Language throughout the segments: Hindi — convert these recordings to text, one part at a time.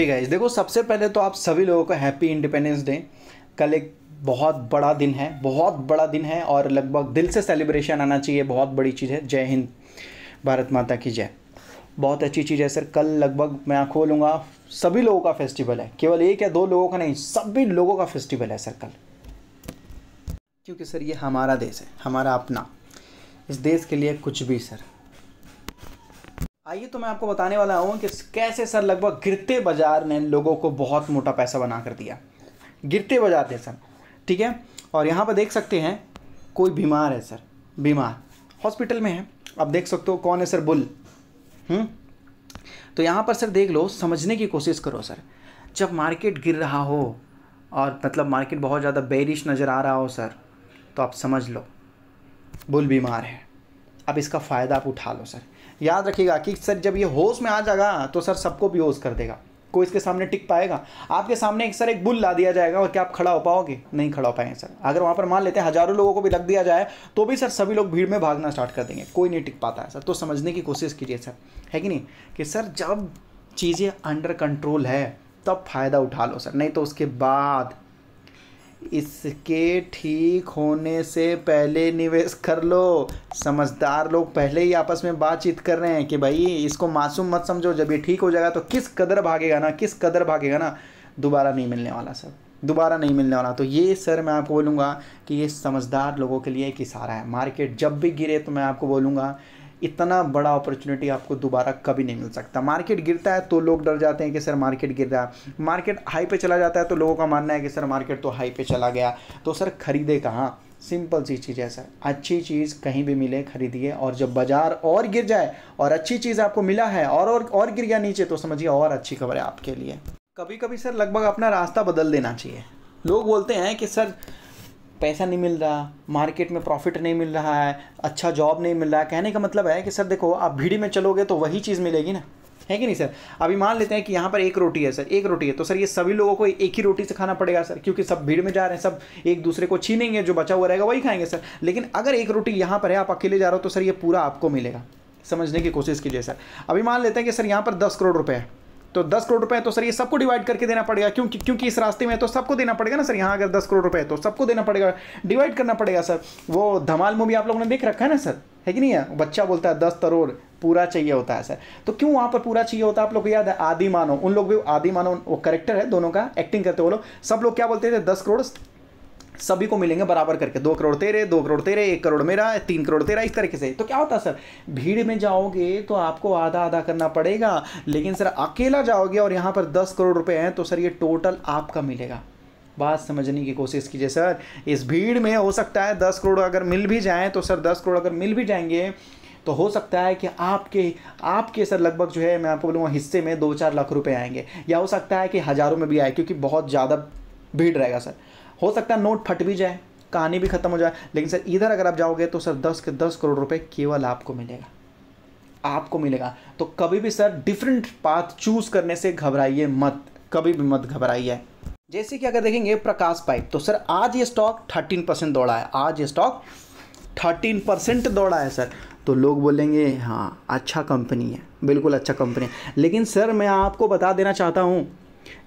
ठीक है देखो सबसे पहले तो आप सभी लोगों को हैप्पी इंडिपेंडेंस डे कल एक बहुत बड़ा दिन है बहुत बड़ा दिन है और लगभग दिल से सेलिब्रेशन आना चाहिए बहुत बड़ी चीज़ है जय हिंद भारत माता की जय बहुत अच्छी चीज़ है सर कल लगभग मैं आँखों लूँगा सभी लोगों का फेस्टिवल है केवल एक या दो लोगों का नहीं सभी लोगों का फेस्टिवल है सर कल क्योंकि सर ये हमारा देश है हमारा अपना इस देश के लिए कुछ भी सर आइए तो मैं आपको बताने वाला हूँ कि कैसे सर लगभग गिरते बाजार ने लोगों को बहुत मोटा पैसा बना कर दिया गिरते बाजार ने सर ठीक है और यहाँ पर देख सकते हैं कोई बीमार है सर बीमार हॉस्पिटल में है आप देख सकते हो कौन है सर बुल हुँ? हम्म? तो यहाँ पर सर देख लो समझने की कोशिश करो सर जब मार्केट गिर रहा हो और मतलब मार्केट बहुत ज़्यादा बेरिश नज़र आ रहा हो सर तो आप समझ लो बुल बीमार है अब इसका फ़ायदा आप उठा लो सर याद रखिएगा कि सर जब ये होश में आ जाएगा तो सर सबको भी होश कर देगा कोई इसके सामने टिक पाएगा आपके सामने एक सर एक बुल ला दिया जाएगा और क्या आप खड़ा हो पाओगे नहीं खड़ा हो पाएंगे सर अगर वहाँ पर मान लेते हैं हज़ारों लोगों को भी रख दिया जाए तो भी सर सभी लोग भीड़ में भागना स्टार्ट कर देंगे कोई नहीं टिक पाता है सर तो समझने की कोशिश कीजिए सर है कि नहीं कि सर जब चीज़ें अंडर कंट्रोल है तब फ़ायदा उठा लो सर नहीं तो उसके बाद इसके ठीक होने से पहले निवेश कर लो समझदार लोग पहले ही आपस में बातचीत कर रहे हैं कि भाई इसको मासूम मत समझो जब ये ठीक हो जाएगा तो किस कदर भागेगा ना किस कदर भागेगा ना दोबारा नहीं मिलने वाला सर दोबारा नहीं मिलने वाला तो ये सर मैं आपको बोलूँगा कि ये समझदार लोगों के लिए एक इशारा है मार्केट जब भी गिरे तो मैं आपको बोलूँगा इतना बड़ा अपॉर्चुनिटी आपको दोबारा कभी नहीं मिल सकता मार्केट गिरता है तो लोग डर जाते हैं कि सर मार्केट गिर रहा है मार्केट हाई पे चला जाता है तो लोगों का मानना है कि सर मार्केट तो हाई पे चला गया तो सर खरीदे कहाँ सिंपल सी चीज़ है सर अच्छी चीज़ कहीं भी मिले खरीदिए और जब बाजार और गिर जाए और अच्छी चीज़ आपको मिला है और और, और गिर गया नीचे तो समझिए और अच्छी खबर है आपके लिए कभी कभी सर लगभग अपना रास्ता बदल देना चाहिए लोग बोलते हैं कि सर पैसा नहीं मिल रहा मार्केट में प्रॉफिट नहीं मिल रहा है अच्छा जॉब नहीं मिल रहा है कहने का मतलब है कि सर देखो आप भीड़ में चलोगे तो वही चीज़ मिलेगी ना है कि नहीं सर अभी मान लेते हैं कि यहाँ पर एक रोटी है सर एक रोटी है तो सर ये सभी लोगों को एक ही रोटी से खाना पड़ेगा सर क्योंकि सब भीड़ में जा रहे हैं सब एक दूसरे को छीनेंगे जो बचा हुआ रहेगा वही खाएंगे सर लेकिन अगर एक रोटी यहाँ पर है आप अकेले जा रहे हो तो सर ये पूरा आपको मिलेगा समझने की कोशिश कीजिए सर अभी मान लेते हैं कि सर यहाँ पर दस करोड़ रुपये है तो दस करोड़ रुपए तो सर ये सबको डिवाइड करके देना पड़ेगा क्योंकि क्योंकि इस रास्ते में तो सबको देना पड़ेगा ना सर यहाँ अगर दस करोड़ रुपए तो सबको देना पड़ेगा डिवाइड करना पड़ेगा सर वो धमाल मूवी आप लोगों ने देख रखा है ना सर है कि नहीं है बच्चा बोलता है दस करोड़ पूरा चाहिए होता है सर तो क्यों वहाँ पर पूरा चाहिए होता है आप लोग को याद है आदि मानो उन लोग भी आदि मानो वो करेक्टर है दोनों का एक्टिंग करते वो लोग सब लोग क्या बोलते थे दस करोड़ सभी को मिलेंगे बराबर करके दो करोड़ तेरे दो करोड़ तेरे एक करोड़ मेरा तीन करोड़ तेरा इस तरीके से तो क्या होता है सर भीड़ में जाओगे तो आपको आधा आधा करना पड़ेगा लेकिन सर अकेला जाओगे और यहाँ पर दस करोड़ रुपये हैं तो सर ये टोटल आपका मिलेगा बात समझने की कोशिश कीजिए सर इस भीड़ में हो सकता है दस करोड़ अगर मिल भी जाए तो सर दस करोड़ अगर मिल भी जाएंगे तो हो सकता है कि आपके आपके सर लगभग जो है मैं आपको बोलूँगा हिस्से में दो चार लाख रुपए आएंगे या हो सकता है कि हज़ारों में भी आए क्योंकि बहुत ज़्यादा भीड़ रहेगा सर हो सकता है नोट फट भी जाए कहानी भी ख़त्म हो जाए लेकिन सर इधर अगर आप जाओगे तो सर दस के दस करोड़ रुपए केवल आपको मिलेगा आपको मिलेगा तो कभी भी सर डिफरेंट पाथ चूज करने से घबराइए मत कभी भी मत घबराइए जैसे कि अगर देखेंगे प्रकाश पाइप तो सर आज ये स्टॉक थर्टीन परसेंट दौड़ा है आज ये स्टॉक थर्टीन परसेंट दौड़ा है सर तो लोग बोलेंगे हाँ अच्छा कंपनी है बिल्कुल अच्छा कंपनी है लेकिन सर मैं आपको बता देना चाहता हूँ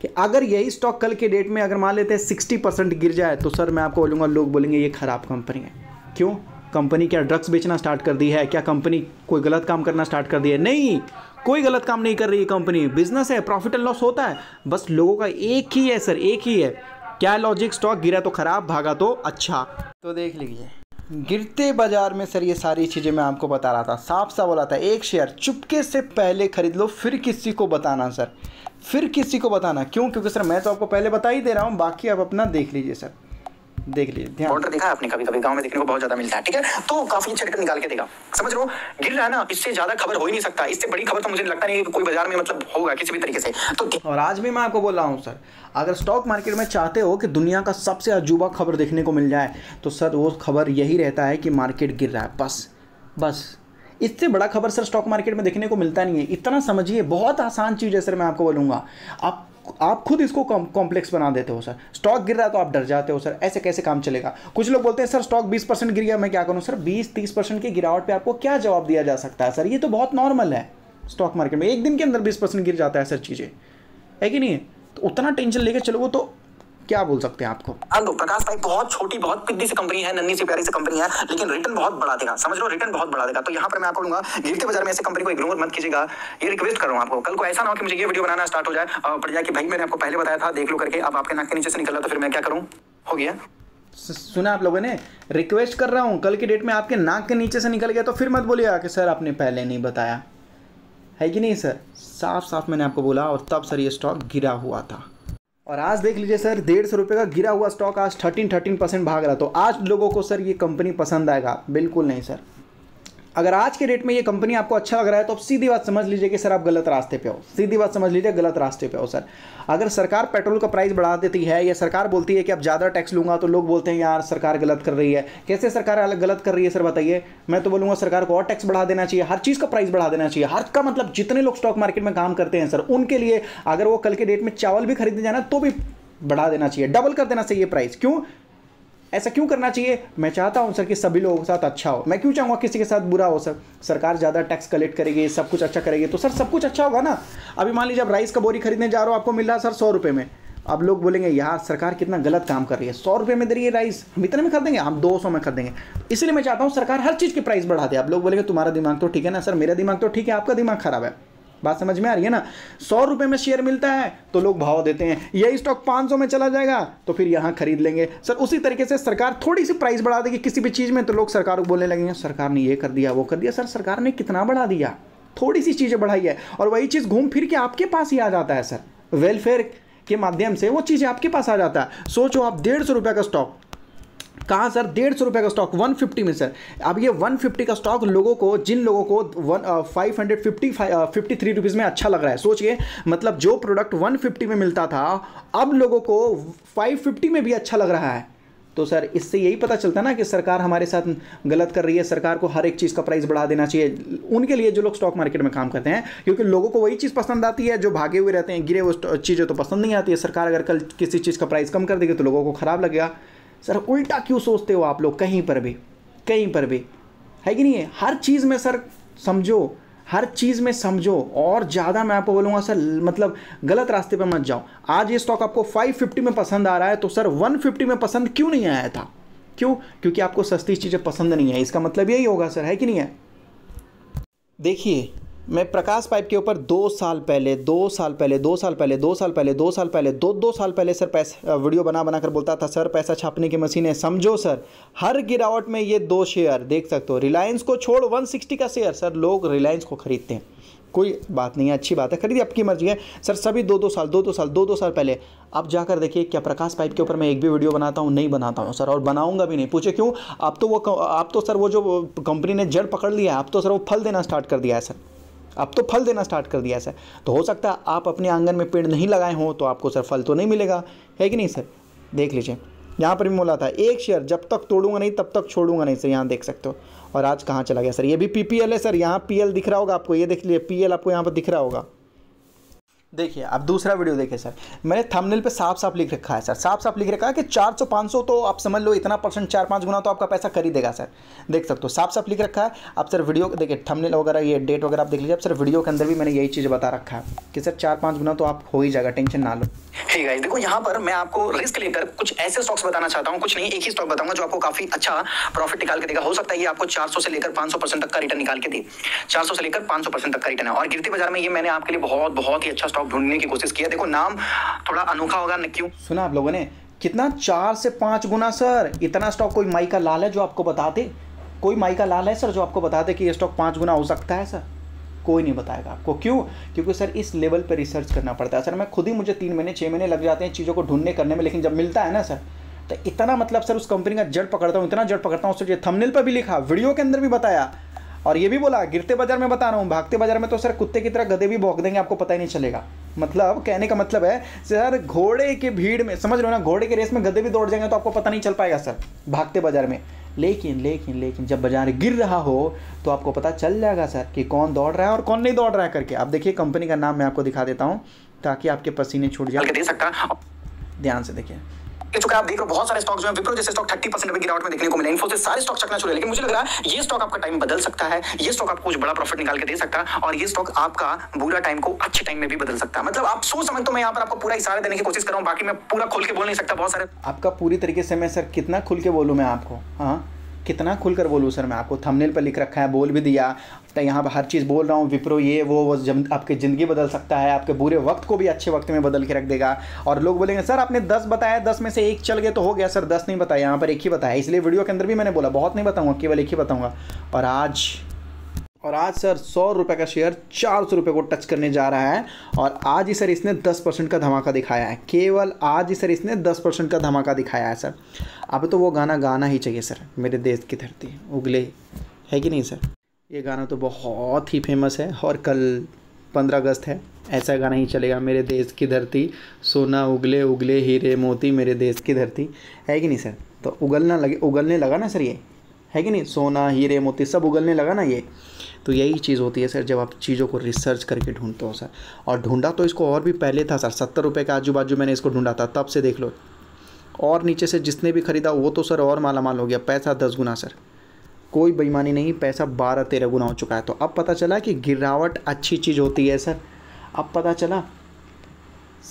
कि अगर यही स्टॉक कल के डेट में अगर मान लेते हैं सिक्सटी परसेंट गिर जाए तो सर मैं आपको बोलूँगा लोग बोलेंगे ये ख़राब कंपनी है क्यों कंपनी क्या ड्रग्स बेचना स्टार्ट कर दी है क्या कंपनी कोई गलत काम करना स्टार्ट कर दी है नहीं कोई गलत काम नहीं कर रही कंपनी बिजनेस है प्रॉफिट एंड लॉस होता है बस लोगों का एक ही है सर एक ही है क्या लॉजिक स्टॉक गिरा तो खराब भागा तो अच्छा तो देख लीजिए गिरते बाजार में सर ये सारी चीज़ें मैं आपको बता रहा था साफ सा बोला था एक शेयर चुपके से पहले ख़रीद लो फिर किसी को बताना सर फिर किसी को बताना क्यों क्योंकि सर मैं तो आपको पहले बता ही दे रहा हूँ बाकी आप अपना देख लीजिए सर देख लीजिए ध्यान बॉर्डर देखा है आपने कभी कभी गांव में देखने को बहुत ज्यादा मिलता है ठीक है तो काफी अच्छा निकाल के देगा समझ लो गिर रहा है ना इससे ज्यादा खबर हो ही नहीं सकता इससे बड़ी खबर तो मुझे लगता नहीं कोई बाजार में मतलब होगा किसी भी तरीके से तो और आज भी मैं आपको बोल रहा हूँ सर अगर स्टॉक मार्केट में चाहते हो कि दुनिया का सबसे अजूबा खबर देखने को मिल जाए तो सर वो खबर यही रहता है कि मार्केट गिर रहा है बस बस इससे बड़ा खबर सर स्टॉक मार्केट में देखने को मिलता नहीं है इतना समझिए बहुत आसान चीज़ है सर मैं आपको बोलूँगा आप आप खुद इसको कॉम्प्लेक्स बना देते हो सर स्टॉक गिर रहा है तो आप डर जाते हो सर ऐसे कैसे काम चलेगा कुछ लोग बोलते हैं सर स्टॉक 20 परसेंट गिर गया मैं क्या करूं सर 20-30 परसेंट की गिरावट पे आपको क्या जवाब दिया जा सकता है सर ये तो बहुत नॉर्मल है स्टॉक मार्केट में एक दिन के अंदर बीस परसेंट गिर जाता है सर चीज़ें है कि नहीं तो उतना टेंशन लेकर वो तो क्या बोल सकते हैं आपको हाँ तो प्रकाश भाई बहुत छोटी बहुत पिद्दी सी कंपनी है नन्नी सी प्यारी सी कंपनी है लेकिन रिटर्न बहुत बढ़ा देगा समझ लो रिटर्न बहुत बढ़ा देगा तो यहाँ पर मैं आपको लूंगा गिरते बाजार में ऐसी कंपनी को इग्नोर मत कीजिएगा ये रिक्वेस्ट कर रहा हूँ आपको कल को ऐसा ना हो कि मुझे ये वीडियो बनाना स्टार्ट हो जाए और पड़ जाए कि भाई मैंने आपको पहले बताया था देख लो करके अब आपके नाक के नीचे से निकल रहा तो फिर मैं क्या करूँ हो गया सुना आप लोगों ने रिक्वेस्ट कर रहा हूँ कल की डेट में आपके नाक के नीचे से निकल गया तो फिर मत बोलिएगा कि सर आपने पहले नहीं बताया है कि नहीं सर साफ साफ मैंने आपको बोला और तब सर ये स्टॉक गिरा हुआ था और आज देख लीजिए सर डेढ़ सौ रुपये का गिरा हुआ स्टॉक आज थर्टीन थर्टीन परसेंट भाग रहा तो आज लोगों को सर ये कंपनी पसंद आएगा बिल्कुल नहीं सर अगर आज के डेट में ये कंपनी आपको अच्छा लग रहा है तो आप सीधी बात समझ लीजिए कि सर आप गलत रास्ते पे हो सीधी बात समझ लीजिए गलत रास्ते पे हो सर अगर सरकार पेट्रोल का प्राइस बढ़ा देती है या सरकार बोलती है कि आप ज़्यादा टैक्स लूंगा तो लोग बोलते हैं यार सरकार गलत कर रही है कैसे सरकार अलग गलत कर रही है सर बताइए मैं तो बोलूँगा सरकार को और टैक्स बढ़ा देना चाहिए हर चीज़ का प्राइस बढ़ा देना चाहिए हर का मतलब जितने लोग स्टॉक मार्केट में काम करते हैं सर उनके लिए अगर वो कल के डेट में चावल भी खरीदने जाना तो भी बढ़ा देना चाहिए डबल कर देना चाहिए प्राइस क्यों ऐसा क्यों करना चाहिए मैं चाहता हूँ सर कि सभी लोगों के साथ अच्छा हो मैं क्यों चाहूँगा किसी के साथ बुरा हो सर सरकार ज़्यादा टैक्स कलेक्ट करेगी सब कुछ अच्छा करेगी तो सर सब कुछ अच्छा होगा ना अभी मान लीजिए आप राइस का बोरी खरीदने जा रहे हो आपको मिल रहा है सर सौ रुपये में अब लोग बोलेंगे यार सरकार कितना गलत काम कर रही है सौ रुपये में दे रही है राइस हम इतने में खरीदेंगे हम दो सौ में खरीदेंगे इसलिए मैं चाहता हूँ सरकार हर चीज़ की प्राइस बढ़ा दे आप लोग बोलेंगे तुम्हारा दिमाग तो ठीक है ना सर मेरा दिमाग तो ठीक है आपका दिमाग खराब है बात समझ में आ रही है ना सौ रुपए में शेयर मिलता है तो लोग भाव देते हैं यही स्टॉक 500 में चला जाएगा तो फिर यहां खरीद लेंगे सर उसी तरीके से सरकार थोड़ी सी प्राइस बढ़ा देगी किसी भी चीज़ में तो लोग सरकार को बोलने लगेंगे सरकार ने ये कर दिया वो कर दिया सर सरकार ने कितना बढ़ा दिया थोड़ी सी चीज़ें बढ़ाई है और वही चीज़ घूम फिर के आपके पास ही आ जाता है सर वेलफेयर के माध्यम से वो चीज़ें आपके पास आ जाता है सोचो आप डेढ़ सौ रुपये का स्टॉक कहाँ सर डेढ़ सौ रुपये का स्टॉक 150 में सर अब ये 150 का स्टॉक लोगों को जिन लोगों को one five hundred fifty fifty three rupees में अच्छा लग रहा है सोचिए मतलब जो प्रोडक्ट 150 में मिलता था अब लोगों को 550 में भी अच्छा लग रहा है तो सर इससे यही पता चलता है ना कि सरकार हमारे साथ गलत कर रही है सरकार को हर एक चीज़ का प्राइस बढ़ा देना चाहिए उनके लिए जो लोग स्टॉक मार्केट में काम करते हैं क्योंकि लोगों को वही चीज़ पसंद आती है जो भागे हुए रहते हैं गिरे वो चीज़ें तो पसंद नहीं आती है सरकार अगर कल किसी चीज़ का प्राइस कम कर देगी तो लोगों को खराब लगेगा सर उल्टा क्यों सोचते हो आप लोग कहीं पर भी कहीं पर भी है कि नहीं है हर चीज़ में सर समझो हर चीज़ में समझो और ज़्यादा मैं आपको बोलूँगा सर मतलब गलत रास्ते पर मत जाओ आज ये स्टॉक आपको 550 में पसंद आ रहा है तो सर 150 में पसंद क्यों नहीं आया था क्यों क्योंकि आपको सस्ती चीज़ें पसंद नहीं है इसका मतलब यही होगा सर है कि नहीं है देखिए मैं प्रकाश पाइप के ऊपर दो साल पहले दो साल पहले दो साल पहले दो साल पहले दो साल पहले दो दो साल पहले सर पैसा वीडियो बना बना कर बोलता था सर पैसा छापने की मशीन है समझो सर हर गिरावट में ये दो शेयर देख सकते हो रिलायंस को छोड़ 160 का शेयर सर लोग रिलायंस को खरीदते हैं कोई बात नहीं है अच्छी बात है खरीदी आपकी मर्जी है सर सभी दो दो साल दो दो साल दो दो साल पहले आप जाकर देखिए क्या प्रकाश पाइप के ऊपर मैं एक भी वीडियो बनाता हूँ नहीं बनाता हूँ सर और बनाऊंगा भी नहीं पूछे क्यों आप तो वो आप तो सर वो जो कंपनी ने जड़ पकड़ लिया है आप तो सर वो फल देना स्टार्ट कर दिया है सर अब तो फल देना स्टार्ट कर दिया सर तो हो सकता है आप अपने आंगन में पेड़ नहीं लगाए हों तो आपको सर फल तो नहीं मिलेगा है कि नहीं सर देख लीजिए यहाँ पर भी बोला था एक शेयर जब तक तोड़ूंगा नहीं तब तक छोड़ूंगा नहीं सर यहाँ देख सकते हो और आज कहाँ चला गया सर ये भी एल है सर यहाँ एल दिख रहा होगा आपको ये देख लीजिए एल आपको यहाँ पर दिख रहा होगा देखिए आप दूसरा वीडियो देखिए सर मैंने थंबनेल पे साफ साफ लिख रखा है सर साफ साफ लिख रखा है कि 400 500 तो आप समझ लो इतना परसेंट चार पाँच गुना तो आपका पैसा कर ही देगा सर देख सकते हो साफ साफ लिख रखा है आप सर वीडियो देखिए थंबनेल वगैरह ये डेट वगैरह आप देख लीजिए आप सर वीडियो के अंदर भी मैंने यही चीज़ बता रखा है कि सर चार पाँच गुना तो आप हो ही जाएगा टेंशन ना लो ठीक है देखो यहाँ पर मैं आपको रिस्क लेकर कुछ ऐसे स्टॉक्स बताना चाहता हूँ कुछ नहीं एक ही स्टॉक बताऊंगा जो आपको काफी अच्छा प्रॉफिट निकाल के देगा हो सकता है ये आपको 400 से लेकर 500 परसेंट तक का रिटर्न निकाल के दे 400 से लेकर 500 परसेंट तक का रिटर्न है और गिरती बाजार में ये मैंने आपके लिए बहुत बहुत ही अच्छा स्टॉक शॉप ढूंढने की कोशिश किया देखो नाम थोड़ा अनोखा होगा न क्यों सुना आप लोगों ने कितना चार से पाँच गुना सर इतना स्टॉक कोई माई का लाल है जो आपको बता दे कोई माई का लाल है सर जो आपको बता दे कि ये स्टॉक पाँच गुना हो सकता है सर कोई नहीं बताएगा आपको क्यों क्योंकि सर इस लेवल पर रिसर्च करना पड़ता है सर मैं खुद ही मुझे तीन महीने छः महीने लग जाते हैं चीज़ों को ढूंढने करने में लेकिन जब मिलता है ना सर तो इतना मतलब सर उस कंपनी का जड़ पकड़ता हूँ इतना जड़ पकड़ता हूँ सर ये थंबनेल पर भी लिखा वीडियो के अंदर भी बताया और ये भी बोला गिरते बाजार में बता रहा हूँ भागते बाजार में तो सर कुत्ते की तरह गधे भी भोंक देंगे आपको पता ही नहीं चलेगा मतलब कहने का मतलब है सर घोड़े की भीड़ में समझ लो ना घोड़े के रेस में गधे भी दौड़ जाएंगे तो आपको पता नहीं चल पाएगा सर भागते बाजार में लेकिन लेकिन लेकिन जब बाजार गिर रहा हो तो आपको पता चल जाएगा सर कि कौन दौड़ रहा है और कौन नहीं दौड़ रहा है करके आप देखिए कंपनी का नाम मैं आपको दिखा देता हूँ ताकि आपके पसीने छूट जाए ध्यान से देखिए दे चुका आप देख रहे हो बहुत सारे स्टॉक जो है विप्रो जैसे स्टॉक थर्टी परसेंट गिरावट में देखने को मिले इन्फोसिस सारे स्टॉक चकना चुके लेकिन मुझे लग रहा है ये स्टॉक आपका टाइम बदल सकता है ये स्टॉक आपको कुछ बड़ा प्रॉफिट निकाल के दे सकता है और ये स्टॉक आपका बुरा टाइम को अच्छे टाइम में भी बदल सकता है मतलब आप सोच समझ तो मैं यहाँ पर आपको पूरा इशारा देने की कोशिश कर रहा हूँ बाकी मैं पूरा खुल के बोल नहीं सकता बहुत सारे आपका पूरी तरीके से मैं सर कितना खुल के बोलूँ मैं आपको हाँ कितना खुलकर बोलूँ सर मैं आपको थंबनेल पर लिख रखा है बोल भी दिया तो यहाँ पर हर चीज़ बोल रहा हूँ विप्रो ये वो वो जब आपकी ज़िंदगी बदल सकता है आपके बुरे वक्त को भी अच्छे वक्त में बदल के रख देगा और लोग बोलेंगे सर आपने दस बताया दस में से एक चल गए तो हो गया सर दस नहीं बताया यहाँ पर एक ही बताया इसलिए वीडियो के अंदर भी मैंने बोला बहुत नहीं बताऊँगा केवल एक ही बताऊँगा और आज और आज सर सौ रुपये का शेयर चार सौ रुपये को टच करने जा रहा है और आज ही सर इसने दस परसेंट का धमाका दिखाया है केवल आज ही सर इसने दस परसेंट का धमाका दिखाया है सर अब तो वो गाना गाना ही चाहिए सर मेरे देश की धरती उगले है कि नहीं सर ये गाना तो बहुत ही फेमस है और कल पंद्रह अगस्त है ऐसा गाना ही चलेगा मेरे देश की धरती सोना उगले उगले हीरे मोती मेरे देश की धरती है कि नहीं सर तो उगलना लगे उगलने लगा ना सर ये है कि नहीं सोना हीरे मोती सब उगलने लगा ना ये तो यही चीज़ होती है सर जब आप चीज़ों को रिसर्च करके ढूंढते हो सर और ढूंढा तो इसको और भी पहले था सर सत्तर रुपये के आजू बाजू मैंने इसको ढूंढा था तब से देख लो और नीचे से जिसने भी ख़रीदा वो तो सर और माला माल हो गया पैसा दस गुना सर कोई बेईमानी नहीं पैसा बारह तेरह गुना हो चुका है तो अब पता चला कि गिरावट अच्छी चीज़ होती है सर अब पता चला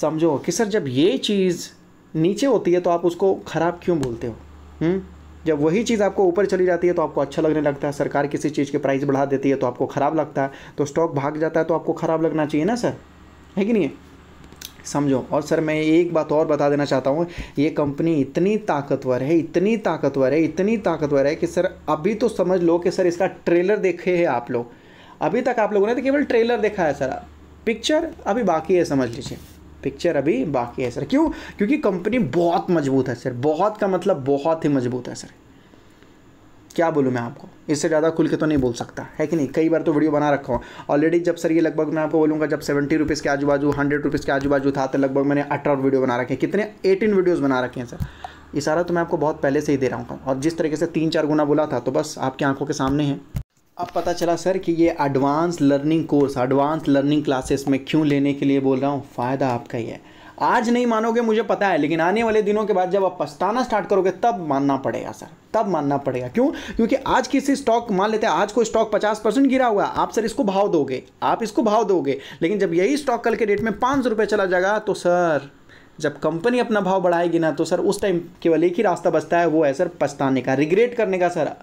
समझो कि सर जब ये चीज़ नीचे होती है तो आप उसको ख़राब क्यों बोलते हो हुँ? हम्म? जब वही चीज़ आपको ऊपर चली जाती है तो आपको अच्छा लगने लगता है सरकार किसी चीज़ के प्राइस बढ़ा देती है तो आपको ख़राब लगता है तो स्टॉक भाग जाता है तो आपको ख़राब लगना चाहिए ना सर है कि नहीं है समझो और सर मैं एक बात और बता देना चाहता हूँ ये कंपनी इतनी ताकतवर है इतनी ताकतवर है इतनी ताकतवर है कि सर अभी तो समझ लो कि सर इसका ट्रेलर देखे हैं आप लोग अभी तक आप लोगों ने तो केवल ट्रेलर देखा है सर पिक्चर अभी बाकी है समझ लीजिए पिक्चर अभी बाकी है सर क्यों क्योंकि कंपनी बहुत मजबूत है सर बहुत का मतलब बहुत ही मजबूत है सर क्या बोलूँ मैं आपको इससे ज़्यादा खुल के तो नहीं बोल सकता है कि नहीं कई बार तो वीडियो बना रखा हूँ ऑलरेडी जब सर ये लगभग मैं आपको बोलूँगा जब सेवेंटी रुपीज़ के आजू बाजू हंड्रेड रुपीज़ के आजू बाजू था तो लगभग मैंने अठारह वीडियो बना रखे हैं कितने एटीन वीडियोज़ बना रखे हैं सर इशारा तो मैं आपको बहुत पहले से ही दे रहा हूँ और जिस तरीके से तीन चार गुना बोला था तो बस आपकी आंखों के सामने है अब पता चला सर कि ये advance learning course advance learning classes में क्यों लेने के लिए बोल रहा हूँ फ़ायदा आपका ही है आज नहीं मानोगे मुझे पता है लेकिन आने वाले दिनों के बाद जब आप पछताना स्टार्ट करोगे तब मानना पड़ेगा सर तब मानना पड़ेगा क्यों क्योंकि आज किसी स्टॉक मान लेते हैं आज को स्टॉक 50 परसेंट गिरा हुआ है आप सर इसको भाव दोगे आप इसको भाव दोगे लेकिन जब यही स्टॉक कल के डेट में पाँच रुपये चला जाएगा तो सर जब कंपनी अपना भाव बढ़ाएगी ना तो सर उस टाइम केवल एक ही रास्ता बचता है वो है सर पछताने का रिग्रेट करने का सर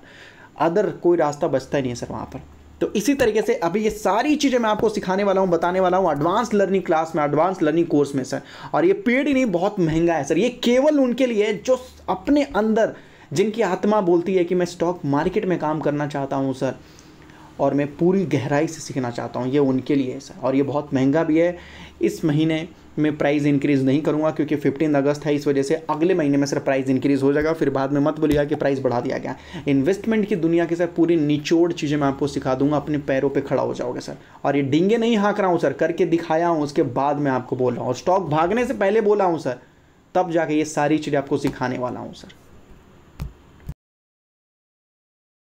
अदर कोई रास्ता बचता ही नहीं है सर वहाँ पर तो इसी तरीके से अभी ये सारी चीज़ें मैं आपको सिखाने वाला हूँ बताने वाला हूँ एडवांस लर्निंग क्लास में एडवांस लर्निंग कोर्स में सर और ये पेड ही नहीं बहुत महंगा है सर ये केवल उनके लिए जो अपने अंदर जिनकी आत्मा बोलती है कि मैं स्टॉक मार्केट में काम करना चाहता हूँ सर और मैं पूरी गहराई से सीखना चाहता हूँ ये उनके लिए है सर और ये बहुत महंगा भी है इस महीने मैं प्राइस इंक्रीज़ नहीं करूँगा क्योंकि फिफ्टीन अगस्त है इस वजह से अगले महीने में सर प्राइस इंक्रीज़ हो जाएगा फिर बाद में मत बोलिएगा कि प्राइस बढ़ा दिया गया इन्वेस्टमेंट की दुनिया की सर पूरी निचोड़ चीज़ें मैं आपको सिखा दूंगा अपने पैरों पे खड़ा हो जाओगे सर और ये डिंगे नहीं हाँक रहा हूँ सर करके दिखाया हूँ उसके बाद मैं आपको बोल रहा हूँ स्टॉक भागने से पहले बोला हूँ सर तब जाके ये सारी चीज़ें आपको सिखाने वाला हूँ सर